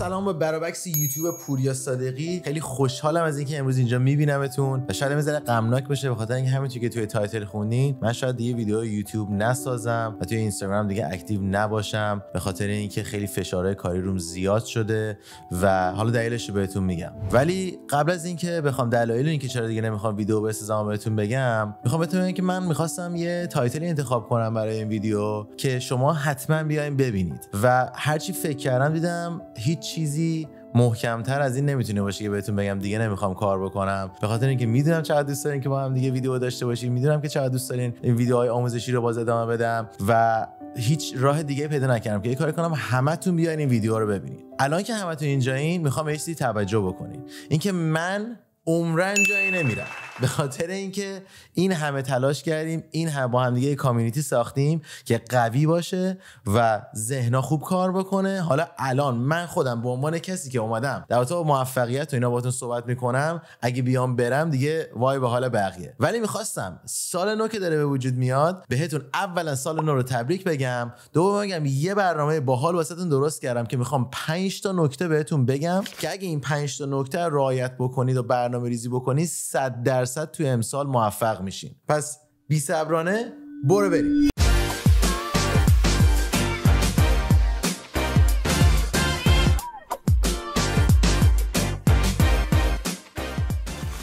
سلام به برابکس یوتیوب پوریا صادقی خیلی خوشحالم از اینکه امروز اینجا میبینمتون و شاید ذره غمناک بشه. به خاطر اینکه همینطور که توی تایتل خونین من شاید دیگه ویدیو یوتیوب نسازم و توی اینستاگرام دیگه اکتیو نباشم به خاطر اینکه خیلی فشارهای کاری روم زیاد شده و حالا دلیلش رو بهتون میگم ولی قبل از اینکه بخوام دلایل اینکه چرا دیگه نمیخوام ویدیو بسازم بهتون بگم میخوام بهتون بگم که من میخواستم یه تایتلی انتخاب کنم برای این ویدیو که شما حتما بیاین ببینید و هرچی فکر کردم دیدم هیچ چیزی محکمتر از این نمیتونه باشه که بهتون بگم دیگه نمیخوام کار بکنم به خاطر اینکه میدونم چقدر دوست دارین که با هم دیگه ویدیو داشته باشیم میدونم که چقدر دوست دارین این ویدیوهای آموزشی رو باز ادامه بدم و هیچ راه دیگه پیدا نکردم که یه کاری کنم همتون بیاین این ویدیو رو ببینید الان که همتون اینجایین میخوام یه چیزی توجه بکنین اینکه من عمرن جایی نمیرم به خاطر اینکه این همه تلاش کردیم این هم با هم دیگه کامیونیتی ساختیم که قوی باشه و ذهنا خوب کار بکنه حالا الان من خودم به عنوان کسی که اومدم در با موفقیت و اینا باهاتون صحبت میکنم اگه بیام برم دیگه وای به حال بقیه ولی میخواستم سال نو که داره به وجود میاد بهتون اولا سال نو رو تبریک بگم دوم بگم یه برنامه باحال واسهتون درست کردم که میخوام 5 تا نکته بهتون بگم که اگه این 5 تا نکته رعایت بکنید و برنامه ریزی بکنید 100 درصد درصد توی امسال موفق میشین پس بی صبرانه برو بریم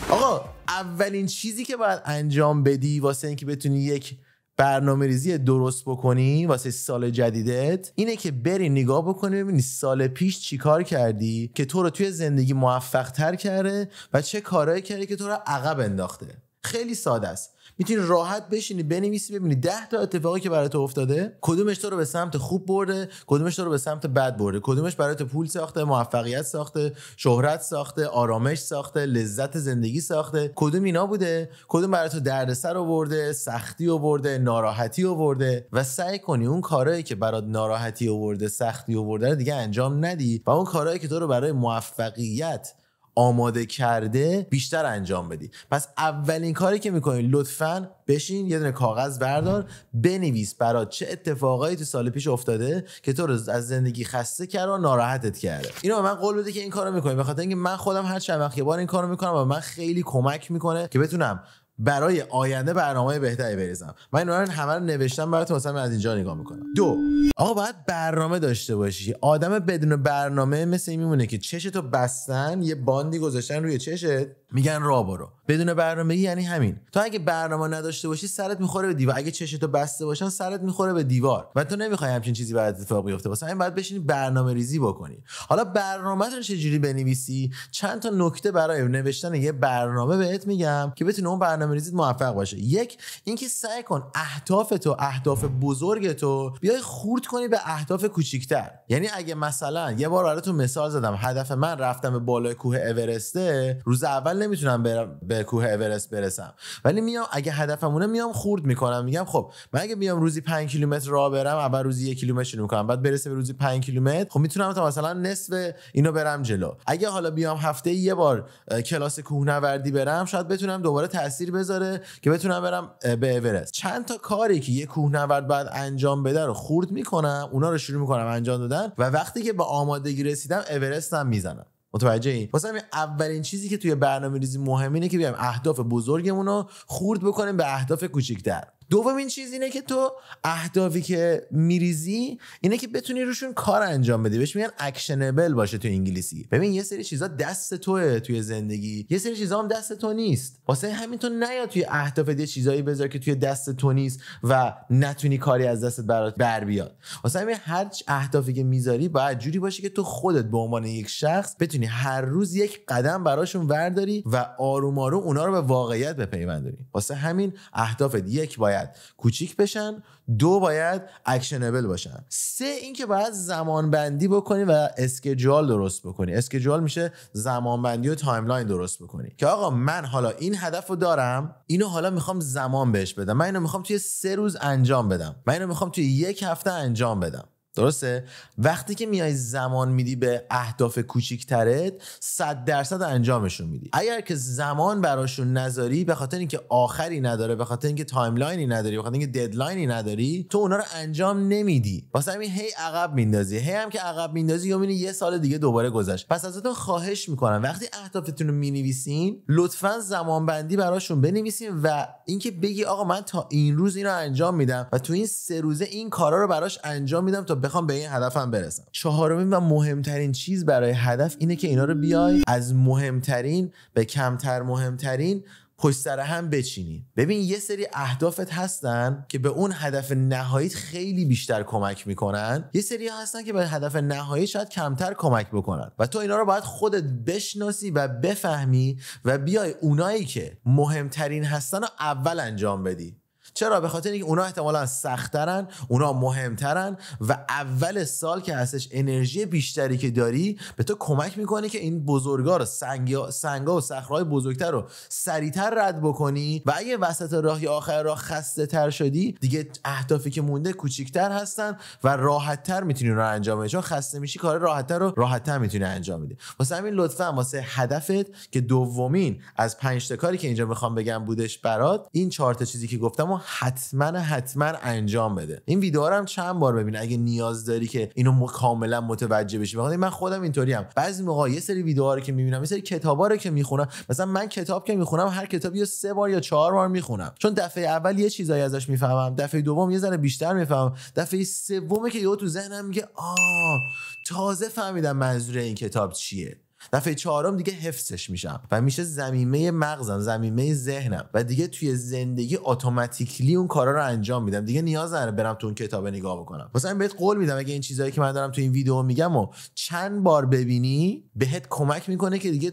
آقا اولین چیزی که باید انجام بدی واسه اینکه بتونی یک برنامه ریزی درست بکنی واسه سال جدیدت اینه که بری نگاه بکنی ببینی سال پیش چیکار کردی که تو رو توی زندگی موفق تر کرده و چه کارهایی کردی که تو رو عقب انداخته خیلی ساده است میتونی راحت بشینی بنویسی ببینی 10 تا اتفاقی که برای تو افتاده کدومش تو رو به سمت خوب برده کدومش تو رو به سمت بد برده کدومش تو پول ساخته موفقیت ساخته شهرت ساخته آرامش ساخته لذت زندگی ساخته کدوم اینا بوده کدوم تو دردسر آورده سختی آورده ناراحتی آورده و سعی کنی اون کارهایی که برات ناراحتی آورده سختی آورده دیگه انجام ندی و اون کارهایی که تو رو برای موفقیت آماده کرده بیشتر انجام بدی پس اولین کاری که میکنی لطفا بشین یه دونه کاغذ بردار بنویس برات چه اتفاقایی تو سال پیش افتاده که تو رو از زندگی خسته کرده و ناراحتت کرده اینو من قول بده که این کارو میکنی بخاطر اینکه من خودم هر چند وقت یه بار این کارو میکنم و من خیلی کمک میکنه که بتونم برای آینده برنامه بهتری بریزم من این رو همه رو نوشتم برای مثلا از اینجا نگاه میکنم دو آقا باید برنامه داشته باشی آدم بدون برنامه مثل این میمونه که چشتو بستن یه باندی گذاشتن روی چشت میگن را برو بدون برنامه یعنی همین تو اگه برنامه نداشته باشی سرت میخوره به دیوار اگه تو بسته باشن سرت میخوره به دیوار و تو نمیخوای همچین چیزی بعد اتفاق بیفته واسه همین باید بشینی برنامه ریزی بکنی حالا برنامه رو چجوری بنویسی چند تا نکته برای نوشتن یه برنامه بهت میگم که بتونی اون برنامه ریزیت موفق باشه یک اینکه سعی کن اهداف تو اهداف بزرگ تو بیای خورد کنی به اهداف کوچیکتر یعنی اگه مثلا یه بار براتون مثال زدم هدف من رفتم به بالای کوه اورسته روز اول من نمیتونم برم به کوه اورست برسم ولی میام اگه هدفمونه میام خورد میکنم میگم خب من اگه میام روزی 5 کیلومتر راه برم اول روزی 1 کیلومتر شروع کنم بعد برسه به روزی 5 کیلومتر خب میتونم تا مثلا نصف اینو برم جلو اگه حالا بیام هفته یه بار کلاس کوهنوردی برم شاید بتونم دوباره تاثیر بذاره که بتونم برم به اورست چند تا کاری که یه کوهنورد بعد انجام بده رو خورد میکنم اونا رو شروع میکنم انجام دادن و وقتی که به آمادگی رسیدم اورستم میزنم متوجه این واسه همین اولین چیزی که توی برنامه ریزی مهم اینه که بیایم اهداف بزرگمون رو خورد بکنیم به اهداف کوچیک‌تر دومین چیز اینه که تو اهدافی که میریزی اینه که بتونی روشون کار انجام بدی بهش میگن اکشنبل باشه تو انگلیسی ببین یه سری چیزا دست توه توی زندگی یه سری چیزا هم دست تو نیست واسه همین تو نیا توی اهداف یه چیزایی بذار که توی دست تو نیست و نتونی کاری از دستت برات بر بیاد واسه همین هر اهدافی که میذاری باید جوری باشه که تو خودت به عنوان یک شخص بتونی هر روز یک قدم براشون ورداری و آروم آروم اونا رو به واقعیت بپیوندونی واسه همین اهدافت یک باید باید کوچیک بشن دو باید اکشنبل باشن سه اینکه باید زمان بندی بکنی و اسکجوال درست بکنی اسکجوال میشه زمان بندی و تایملاین درست بکنی که آقا من حالا این هدف رو دارم اینو حالا میخوام زمان بهش بدم من اینو میخوام توی سه روز انجام بدم من اینو میخوام توی یک هفته انجام بدم درسته وقتی که میای زمان میدی به اهداف کوچیکترت 100 درصد انجامشون میدی اگر که زمان براشون نذاری به خاطر اینکه آخری نداره به خاطر اینکه تایملاینی نداری به خاطر اینکه ددلاینی نداری تو اونا رو انجام نمیدی واسه همین هی عقب میندازی هی هم که عقب میندازی یا یه سال دیگه دوباره گذشت پس ازتون خواهش میکنم وقتی اهدافتون رو مینویسین لطفا زمان بندی براشون بنویسین و اینکه بگی آقا من تا این روز اینو انجام میدم و تو این سه روزه این کارا رو براش انجام میدم تا بخوام به این هدفم برسم چهارمین و مهمترین چیز برای هدف اینه که اینا رو بیای از مهمترین به کمتر مهمترین پشت سر هم بچینی ببین یه سری اهدافت هستن که به اون هدف نهاییت خیلی بیشتر کمک میکنن یه سری هستن که به هدف نهایی شاید کمتر کمک بکنن و تو اینا رو باید خودت بشناسی و بفهمی و بیای اونایی که مهمترین هستن رو اول انجام بدی چرا به خاطر اینکه اونا احتمالا سختترن اونا مهمترن و اول سال که هستش انرژی بیشتری که داری به تو کمک میکنه که این بزرگا رو سنگا, سنگا و صخرهای بزرگتر رو سریعتر رد بکنی و اگه وسط راهی آخر راه خسته تر شدی دیگه اهدافی که مونده کوچیکتر هستن و راحت تر میتونی رو انجام بدی چون خسته میشی کار راحت تر رو راحت تر میتونی انجام بدی واسه همین لطفا واسه هدفت که دومین از پنج کاری که اینجا میخوام بگم بودش برات این چهار چیزی که گفتم حتما حتما انجام بده این ویدیو رو هم چند بار ببین اگه نیاز داری که اینو کاملا متوجه بشی بخاطر من خودم اینطوری هم بعضی موقع یه سری ویدیوها رو که میبینم یه سری کتابا رو که میخونم مثلا من کتاب که میخونم هر کتاب یا سه بار یا چهار بار میخونم چون دفعه اول یه چیزایی ازش میفهمم دفعه دوم یه ذره بیشتر میفهمم دفعه سومه که یهو تو ذهنم میگه آ تازه فهمیدم منظور این کتاب چیه دفعه چهارم دیگه حفظش میشم و میشه زمینه مغزم زمینه ذهنم و دیگه توی زندگی اتوماتیکلی اون کارا رو انجام میدم دیگه نیاز نداره برم تو اون کتاب نگاه بکنم مثلا بهت قول میدم اگه این چیزایی که من دارم تو این ویدیو میگم و چند بار ببینی بهت کمک میکنه که دیگه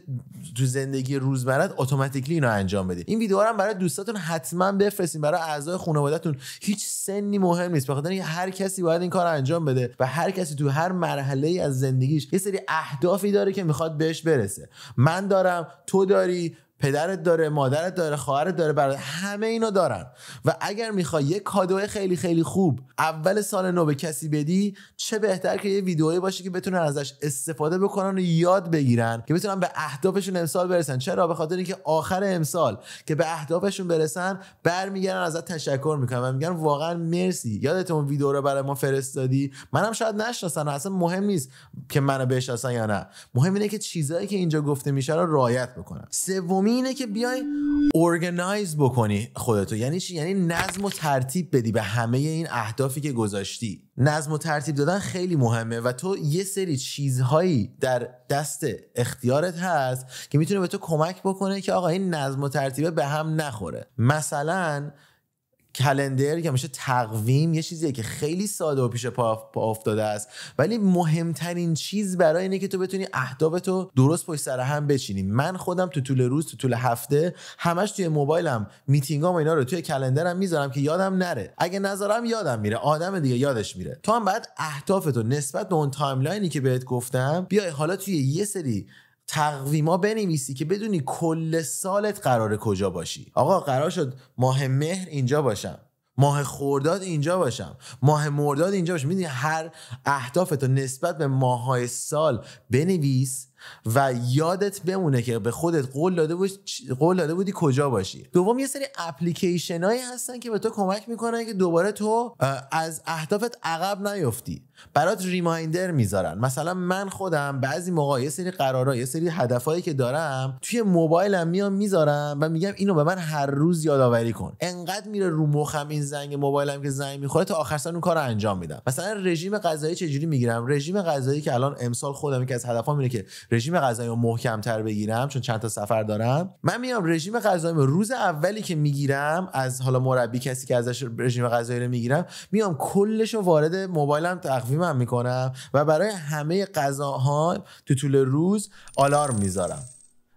تو زندگی روزمرت اتوماتیکلی اینو انجام بدی این ویدیو هم برای دوستاتون حتما بفرستین برای اعضای خانوادهتون هیچ سنی مهم نیست بخاطر هر کسی باید این کار انجام بده و هر کسی تو هر مرحله ای از زندگیش یه سری اهدافی داره که میخواد بهش برسه من دارم تو داری پدرت داره مادرت داره خواهرت داره برادر همه اینا دارن و اگر میخوای یه کادو خیلی خیلی خوب اول سال نو به کسی بدی چه بهتر که یه ویدئویی باشه که بتونن ازش استفاده بکنن و یاد بگیرن که بتونن به اهدافشون امسال برسن چرا به خاطر اینکه آخر امسال که به اهدافشون برسن برمیگردن ازت تشکر میکنن و میگن واقعا مرسی یادتون اون ویدیو رو برای ما فرستادی منم شاید نشناسن اصلا مهم نیست که منو بشناسن یا نه مهم اینه که چیزایی که اینجا گفته میشه رو رعایت بکنن سوم دومی اینه که بیای ارگنایز بکنی خودتو یعنی چی یعنی نظم و ترتیب بدی به همه این اهدافی که گذاشتی نظم و ترتیب دادن خیلی مهمه و تو یه سری چیزهایی در دست اختیارت هست که میتونه به تو کمک بکنه که آقا این نظم و ترتیبه به هم نخوره مثلا کلندر که میشه تقویم یه چیزیه که خیلی ساده و پیش پا, افتاده است ولی مهمترین چیز برای اینه که تو بتونی اهدافتو درست پشت سر هم بچینی من خودم تو طول روز تو طول هفته همش توی موبایلم میتینگام و اینا رو توی کلندرم میذارم که یادم نره اگه نذارم یادم میره آدم دیگه یادش میره تو هم باید اهدافتو نسبت به اون تایملاینی که بهت گفتم بیای حالا توی یه سری تقویما بنویسی که بدونی کل سالت قراره کجا باشی آقا قرار شد ماه مهر اینجا باشم ماه خورداد اینجا باشم ماه مرداد اینجا باشم میدونی هر اهدافت نسبت به ماهای سال بنویس و یادت بمونه که به خودت قول داده, بودی، قول داده بودی کجا باشی دوم یه سری اپلیکیشن هستن که به تو کمک میکنن که دوباره تو از اهدافت عقب نیفتی برات ریمایندر میذارن مثلا من خودم بعضی موقع یه سری قرارا یه سری هدفهایی که دارم توی موبایلم میام میذارم و میگم اینو به من هر روز یادآوری کن انقدر میره رو مخم این زنگ موبایلم که زنگ میخوره تا آخر سن اون کار انجام میدم مثلا رژیم غذایی چجوری میگیرم رژیم غذایی که الان امسال خودم که از هدفام اینه که رژیم غذایی رو محکمتر بگیرم چون چند تا سفر دارم من میام رژیم غذایی روز اولی که میگیرم از حالا مربی کسی که ازش رژیم غذایی رو میگیرم میام کلش رو وارد موبایلم تقویمم میکنم و برای همه غذاها تو طول روز آلارم میذارم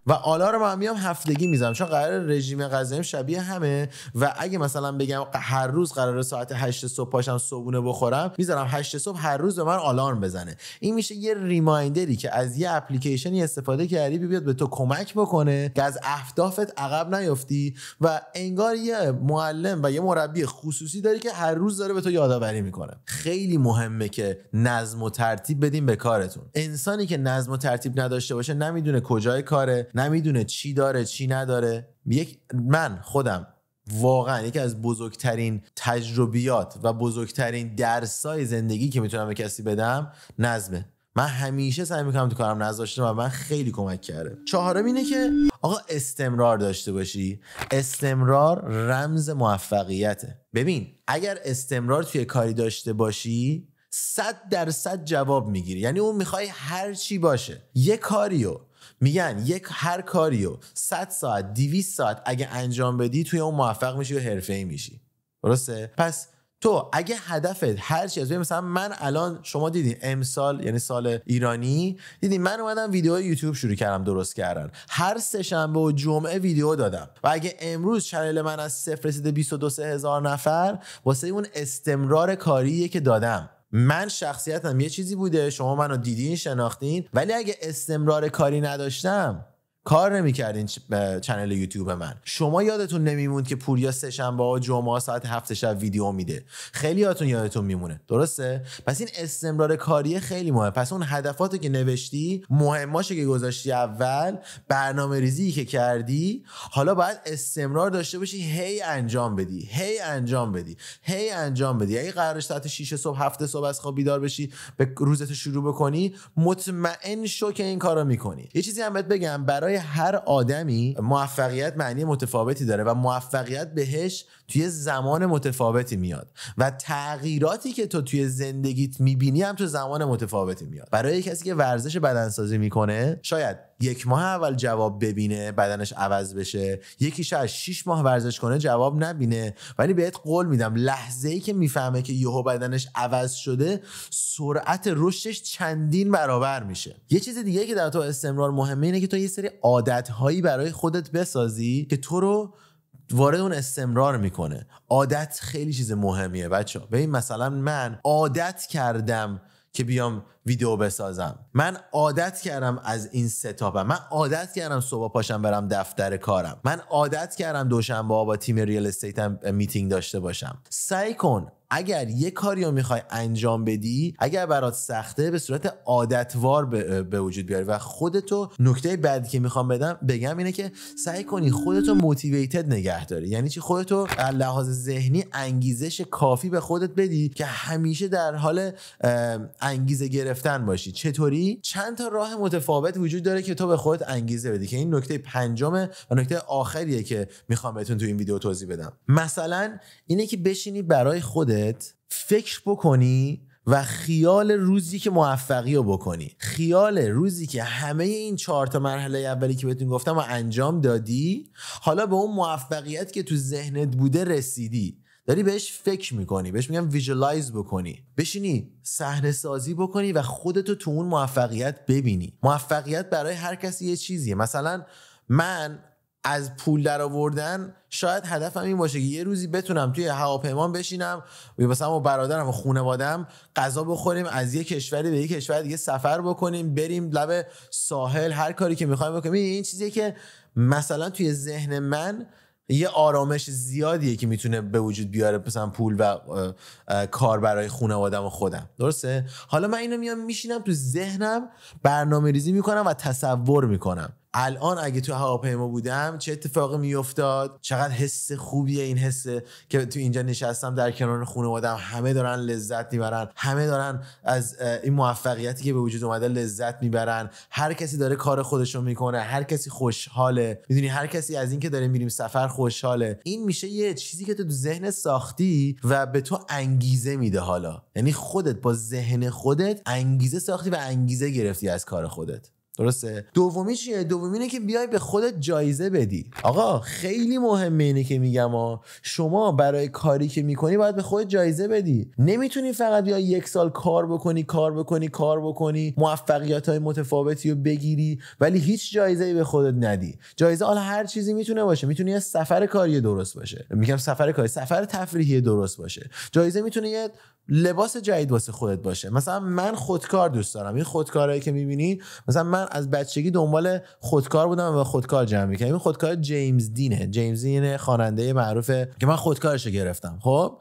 و آلار رو هم میام هفتگی میزنم چون قرار رژیم غذایم شبیه همه و اگه مثلا بگم هر روز قرار ساعت 8 صبح پاشم صبحونه بخورم میذارم 8 صبح هر روز به من آلارم بزنه این میشه یه ریمایندری که از یه اپلیکیشنی استفاده کردی بیاد به تو کمک بکنه که از اهدافت عقب نیفتی و انگار یه معلم و یه مربی خصوصی داری که هر روز داره به تو یادآوری میکنه خیلی مهمه که نظم و ترتیب بدیم به کارتون انسانی که نظم و ترتیب نداشته باشه نمیدونه کجای کاره نمیدونه چی داره چی نداره یک من خودم واقعا یکی از بزرگترین تجربیات و بزرگترین درسای زندگی که میتونم به کسی بدم نظمه من همیشه سعی میکنم تو کارم نذاشته و من خیلی کمک کرده چهارم اینه که آقا استمرار داشته باشی استمرار رمز موفقیته ببین اگر استمرار توی کاری داشته باشی صد درصد جواب میگیری یعنی اون میخوای هر چی باشه یه کاریو میگن یک هر کاریو 100 ساعت 200 ساعت اگه انجام بدی توی اون موفق میشی و ای میشی درسته پس تو اگه هدفت هر چی از مثلا من الان شما دیدین امسال یعنی سال ایرانی دیدین من اومدم ویدیو یوتیوب شروع کردم درست کردن هر سه شنبه و جمعه ویدیو دادم و اگه امروز چنل من از صفر رسیده 22 هزار نفر واسه اون استمرار کاریه که دادم من شخصیتم یه چیزی بوده شما منو دیدین شناختین ولی اگه استمرار کاری نداشتم کار نمیکردین چنل یوتیوب من شما یادتون نمیموند که پوریا سهشنبه و جمعه ساعت هفت شب ویدیو میده خیلی یادتون یادتون میمونه درسته پس این استمرار کاری خیلی مهمه پس اون هدفاتی که نوشتی مهماشه که گذاشتی اول برنامه ریزی که کردی حالا باید استمرار داشته باشی هی انجام بدی هی انجام بدی هی انجام بدی اگه قرارش ساعت 6 صبح هفت صبح از خواب بیدار بشی به روزت شروع بکنی مطمئن شو که این کارو میکنی یه چیزی هم بهت بگم برای هر آدمی موفقیت معنی متفاوتی داره و موفقیت بهش توی زمان متفاوتی میاد و تغییراتی که تو توی زندگیت میبینی هم تو زمان متفاوتی میاد برای کسی که ورزش بدنسازی میکنه شاید یک ماه اول جواب ببینه بدنش عوض بشه یکی از شیش ماه ورزش کنه جواب نبینه ولی بهت قول میدم لحظه ای که میفهمه که یهو بدنش عوض شده سرعت رشدش چندین برابر میشه یه چیز دیگه که در تو استمرار مهمه اینه که تو یه سری عادت هایی برای خودت بسازی که تو رو وارد اون استمرار میکنه عادت خیلی چیز مهمیه بچه این مثلا من عادت کردم که بیام ویدیو بسازم من عادت کردم از این ستاپم من عادت کردم صبح پاشم برم دفتر کارم من عادت کردم دوشنبه با تیم ریال استیتم میتینگ داشته باشم سعی کن اگر یه کاری رو میخوای انجام بدی اگر برات سخته به صورت عادتوار به وجود بیاری و خودتو نکته بعدی که میخوام بدم بگم اینه که سعی کنی خودتو موتیویتد نگه داری یعنی چی خودتو لحاظ ذهنی انگیزش کافی به خودت بدی که همیشه در حال انگیزه گرفتن باشی چطوری چند تا راه متفاوت وجود داره که تو به خودت انگیزه بدی که این نکته پنجمه و نکته آخریه که میخوام بهتون تو این ویدیو توضیح بدم مثلا اینه که بشینی برای خودت خودت فکر بکنی و خیال روزی که موفقی رو بکنی خیال روزی که همه این چهار تا مرحله اولی که بهتون گفتم و انجام دادی حالا به اون موفقیت که تو ذهنت بوده رسیدی داری بهش فکر میکنی بهش میگم ویژوالایز بکنی بشینی صحنه سازی بکنی و خودتو تو اون موفقیت ببینی موفقیت برای هر کسی یه چیزیه مثلا من از پول در آوردن شاید هدفم این باشه که یه روزی بتونم توی هواپیما بشینم و مثلا با برادرم و خانواده‌ام غذا بخوریم از یه کشوری به یه کشور دیگه سفر بکنیم بریم لب ساحل هر کاری که میخوایم بکنیم این چیزی که مثلا توی ذهن من یه آرامش زیادیه که میتونه به وجود بیاره مثلا پول و کار برای خانوادم و خودم درسته حالا من اینو میام میشینم تو ذهنم برنامه ریزی میکنم و تصور میکنم الان اگه تو هواپیما بودم چه اتفاقی میافتاد چقدر حس خوبیه این حس که تو اینجا نشستم در کنار خانوادم همه دارن لذت میبرن همه دارن از این موفقیتی که به وجود اومده لذت میبرن هر کسی داره کار رو میکنه هر کسی خوشحاله میدونی هر کسی از اینکه داره میریم سفر خوشحاله این میشه یه چیزی که تو تو ذهن ساختی و به تو انگیزه میده حالا یعنی خودت با ذهن خودت انگیزه ساختی و انگیزه گرفتی از کار خودت درسته دومی چیه دومی اینه که بیای به خودت جایزه بدی آقا خیلی مهمه اینه که میگم آ شما برای کاری که میکنی باید به خودت جایزه بدی نمیتونی فقط یا یک سال کار بکنی کار بکنی کار بکنی موفقیت های متفاوتی رو بگیری ولی هیچ جایزه ای به خودت ندی جایزه حالا هر چیزی میتونه باشه میتونی یه سفر کاری درست باشه میگم سفر کاری سفر تفریحی درست باشه جایزه میتونه یه لباس جدید واسه خودت باشه مثلا من خودکار دوست دارم این خودکاری که میبینی مثلا من از بچگی دنبال خودکار بودم و خودکار جمع میکردم این خودکار جیمز دینه جیمز دین یعنی خواننده معروفه که من خودکارش رو گرفتم خب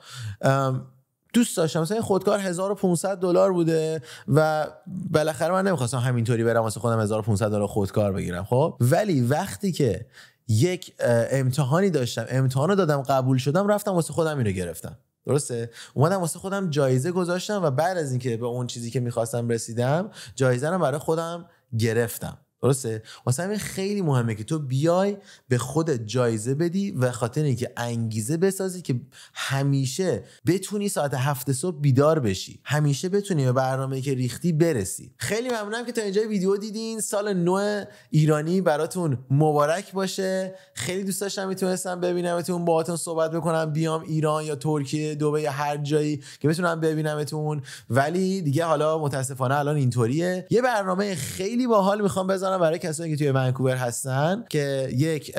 دوست داشتم مثلا این خودکار 1500 دلار بوده و بالاخره من نمیخواستم همینطوری برم واسه خودم 1500 دلار خودکار بگیرم خب ولی وقتی که یک امتحانی داشتم امتحان دادم قبول شدم رفتم واسه خودم اینو گرفتم درسته اومدم واسه خودم جایزه گذاشتم و بعد از اینکه به اون چیزی که میخواستم رسیدم جایزه رو برای خودم گرفتم درسته واسه همین خیلی مهمه که تو بیای به خودت جایزه بدی و خاطر اینکه انگیزه بسازی که همیشه بتونی ساعت هفت صبح بیدار بشی همیشه بتونی به برنامه که ریختی برسی خیلی ممنونم که تا اینجا ویدیو دیدین سال نو ایرانی براتون مبارک باشه خیلی دوست داشتم میتونستم ببینمتون باهاتون صحبت بکنم بیام ایران یا ترکیه دبی یا هر جایی که بتونم ببینمتون ولی دیگه حالا متاسفانه الان اینطوریه یه برنامه خیلی باحال میخوام بزن من برای کسانی که توی ونکوور هستن که یک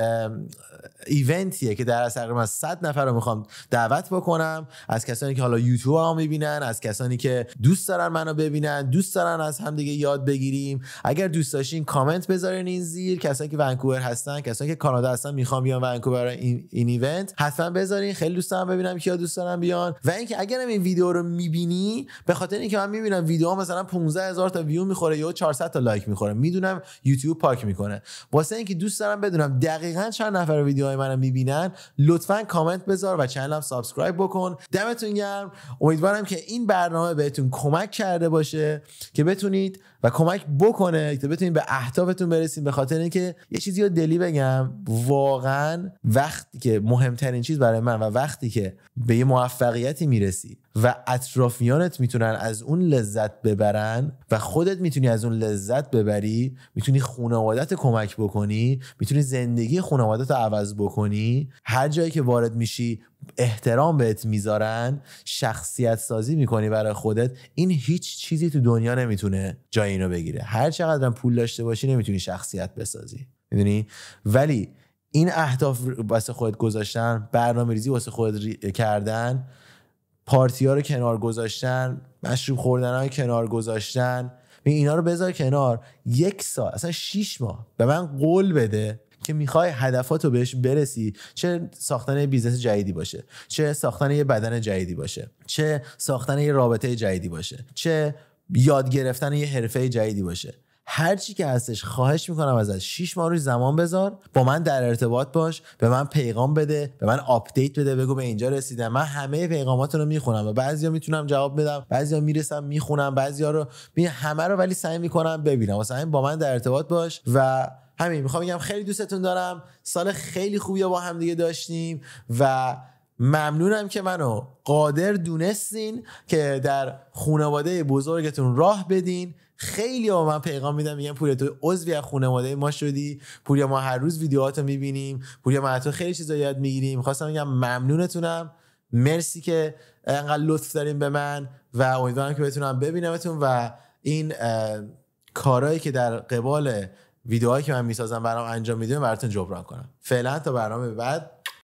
ایونتیه که در از تقریبا 100 نفر رو میخوام دعوت بکنم از کسانی که حالا یوتیوب ها میبینن از کسانی که دوست دارن منو ببینن دوست دارن از همدیگه یاد بگیریم اگر دوست داشتین کامنت بذارین این زیر کسانی که ونکوور هستن کسانی که کانادا هستن میخوام بیان ونکوور این, این ایونت حتما بذارین خیلی دوست دارم ببینم کیا دوست دارم بیان و اینکه اگر این ویدیو رو میبینی به خاطر اینکه من میبینم ویدیو مثلا 15000 تا ویو میخوره یا 400 تا لایک میخوره میدونم یوتیوب پاک میکنه واسه اینکه دوست دارم بدونم دقیقا چند نفر ویدیوهای منو میبینن لطفا کامنت بذار و چنلم سابسکرایب بکن دمتون گرم امیدوارم که این برنامه بهتون کمک کرده باشه که بتونید و کمک بکنه تا بتونین به اهدافتون برسیم به خاطر اینکه یه چیزی رو دلی بگم واقعا وقتی که مهمترین چیز برای من و وقتی که به یه موفقیتی میرسی و اطرافیانت میتونن از اون لذت ببرن و خودت میتونی از اون لذت ببری میتونی خانوادت کمک بکنی میتونی زندگی خانوادت رو عوض بکنی هر جایی که وارد میشی احترام بهت میذارن شخصیت سازی میکنی برای خودت این هیچ چیزی تو دنیا نمیتونه جای اینو بگیره هر چقدرم پول داشته باشی نمیتونی شخصیت بسازی میدونی ولی این اهداف واسه خودت گذاشتن برنامه ریزی واسه خودت کردن پارتی ها رو کنار گذاشتن مشروب خوردن های کنار گذاشتن اینا رو بذار کنار یک سال اصلا شیش ماه به من قول بده که میخوای هدفاتو بهش برسی چه ساختن بیزنس جدیدی باشه چه ساختن یه بدن جدیدی باشه چه ساختن یه رابطه جدیدی باشه چه یاد گرفتن یه حرفه جدیدی باشه هر چی که هستش خواهش میکنم از 6 ماه روی زمان بذار با من در ارتباط باش به من پیغام بده به من آپدیت بده بگو به اینجا رسیدم من همه پیغامات رو میخونم و بعضیا میتونم جواب بدم بعضیا میرسم میخونم بعضیا رو می همه رو ولی سعی میکنم ببینم واسه همین با من در ارتباط باش و همین میخوام بگم خیلی دوستتون دارم سال خیلی خوبی با هم دیگه داشتیم و ممنونم که منو قادر دونستین که در خانواده بزرگتون راه بدین خیلی با من پیغام میدم میگم پوریا تو عضوی از خانواده ما شدی پوریا ما هر روز ویدیوهاتو رو میبینیم پوریا ما تو خیلی چیزا یاد میگیریم خواستم بگم ممنونتونم مرسی که انقدر لطف داریم به من و امیدوارم که بتونم ببینمتون و این کارهایی که در قبال ویدیوهایی که من میسازم برام انجام میده براتون جبران کنم فعلا تا برنامه بعد